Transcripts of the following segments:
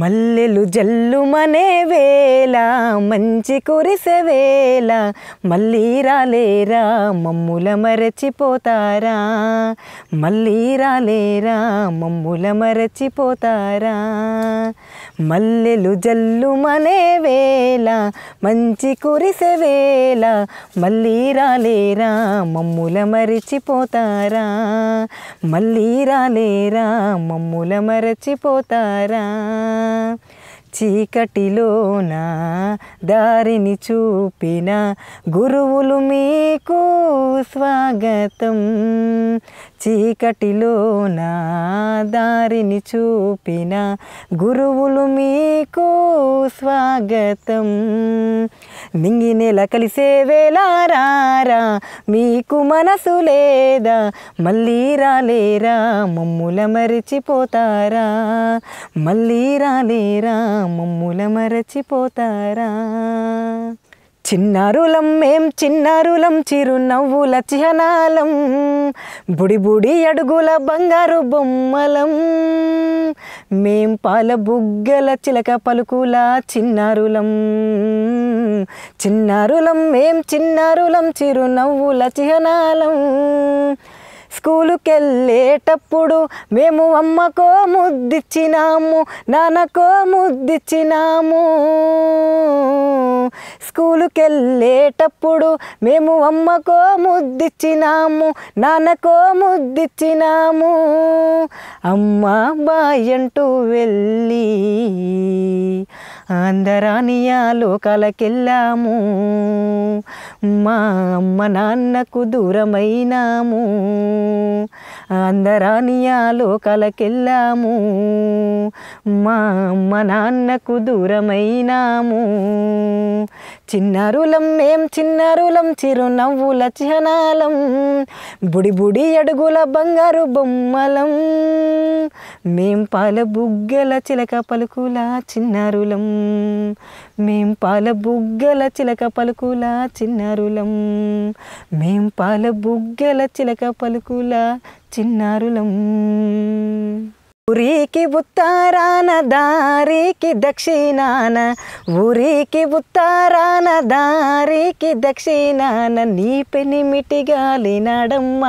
మల్లెలు జల్లుమనే వేళ మంచి కురిసే వేళ మళ్ళీ రాలేరా మమ్ముల మరచిపోతారా మళ్ళీ రాలేరా మమ్ముల మరచిపోతారా మల్లెలు జల్లుమనే వేళ మంచి కురిసే వేళ మళ్ళీ రాలేరా మమ్ముల మరిచిపోతారా మళ్ళీ రాలేరా మమ్ముల మరచిపోతారా చీకటిలోన దారిని చూపిన గురువులు మీకు స్వాగతం చీకటిలోన దారిని చూపిన గురువులు మీకు స్వాగతం మింగి నెల కలిసే వేలారారా మీకు మనసు లేదా మళ్ళీ రాలేరా మమ్ముల మరచిపోతారా మళ్ళీ రాలేరా మమ్ముల మరచిపోతారా చిన్నారులం మేం చిన్నారులం చిరునవ్వుల చిహనాలం బుడిబుడి అడుగుల బంగారు బొమ్మలం మేం పాల బుగ్గల చిలక పలుకుల చిన్నారులం చిన్నారులం మేం చిన్నారులం చిరునవ్వుల చిహనాలం స్కూలుకెళ్ళేటప్పుడు మేము అమ్మకో ముద్దిచ్చినాము నాన్నకో ముద్దిచ్చినాము స్కూలుకెళ్ళేటప్పుడు మేము అమ్మకో ముద్దిచ్చినాము నాన్నకో ముద్దిచ్చినాము అమ్మ బాయ్ అంటూ వెళ్ళి ఆంధ్రానియా లోకాలకెళ్ళాము మా అమ్మ నాన్నకు దూరమైనాము అందరానియాలో కలకెళ్ళాము మా అమ్మ నాన్నకు దూరమైనాము చిన్నారులం మేం చిన్నరులం చిరునవ్వుల చిహనాలం బుడి బుడి అడుగుల బంగారు బొమ్మలం మేం పాల బుగ్గల చిలక పలుకుల చిన్నారులం మేం పాల బుగ్గల చిలక పలుకుల చిన్నారులం మేం పాల బుగ్గల చిలక పలుకుల చిన్నారులం ఊరికి ఉత్తరాన దారికి దక్షిణాన ఊరికి ఉత్తరాన దారికి దక్షిణాన నీ పెనిమిటి నాడమ్మ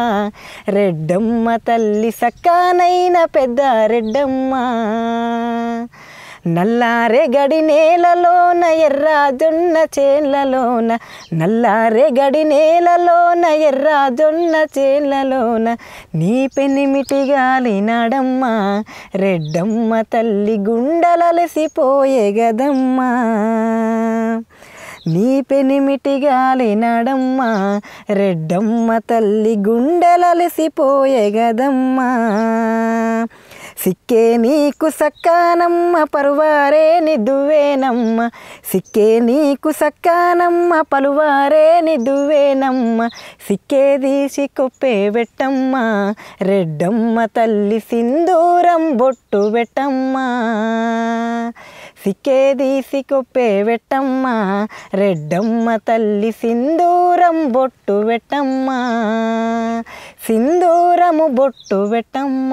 రెడ్డమ్మ తల్లి సక్కానైన పెద్ద రెడ్డమ్మ గడి నేలలోన ఎర్రాజొన్న చేన్లలోన గడి నేలలోన ఎర్రాజొన్న చేన్లలోన నీ పెనిమిటి గాలి నాడమ్మ రెడ్డమ్మ తల్లి గుండలలసిపోయే గదమ్మా నీ పెనిమిటి గాలినాడమ్మా రెడ్డమ్మ తల్లి గుండెలలిసిపోయే గదమ్మా ಸಿಕ್ಕೆ ನೀಕು ಸಕ್ಕಾನಮ್ಮ ಪರುವಾರೇ ನಿದುವೇನಮ್ಮ ಸಿಕ್ಕೆ ನೀಕು ಸಕ್ಕಾನಮ್ಮ ಪಲುವಾರೇ ನಿದುವೇನಮ್ಮ సిక్కేదీసి కొప్పే పెట్టమ్మ రెడ్డమ్మ తల్లి సింధూరం బొట్టు పెట్టమ్మ సికేదీసి కొప్పే వెట్టమ్మ రెడ్డమ్మ తల్లి సింధూరం బొట్టు వెట్టమ్మ సింధూరము బొట్టు వెట్టమ్మ